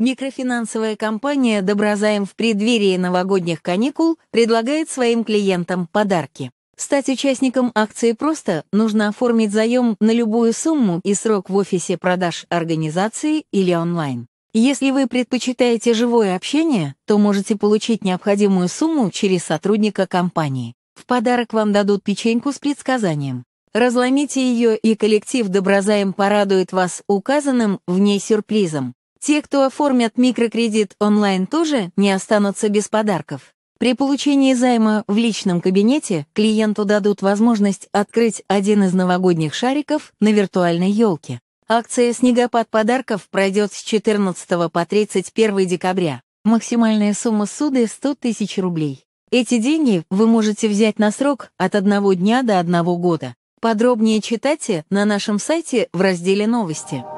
Микрофинансовая компания «Доброзаем» в преддверии новогодних каникул предлагает своим клиентам подарки. Стать участником акции просто нужно оформить заем на любую сумму и срок в офисе продаж организации или онлайн. Если вы предпочитаете живое общение, то можете получить необходимую сумму через сотрудника компании. В подарок вам дадут печеньку с предсказанием. Разломите ее, и коллектив «Доброзаем» порадует вас указанным в ней сюрпризом. Те, кто оформят микрокредит онлайн, тоже не останутся без подарков. При получении займа в личном кабинете клиенту дадут возможность открыть один из новогодних шариков на виртуальной елке. Акция «Снегопад подарков» пройдет с 14 по 31 декабря. Максимальная сумма суды – 100 тысяч рублей. Эти деньги вы можете взять на срок от одного дня до одного года. Подробнее читайте на нашем сайте в разделе «Новости».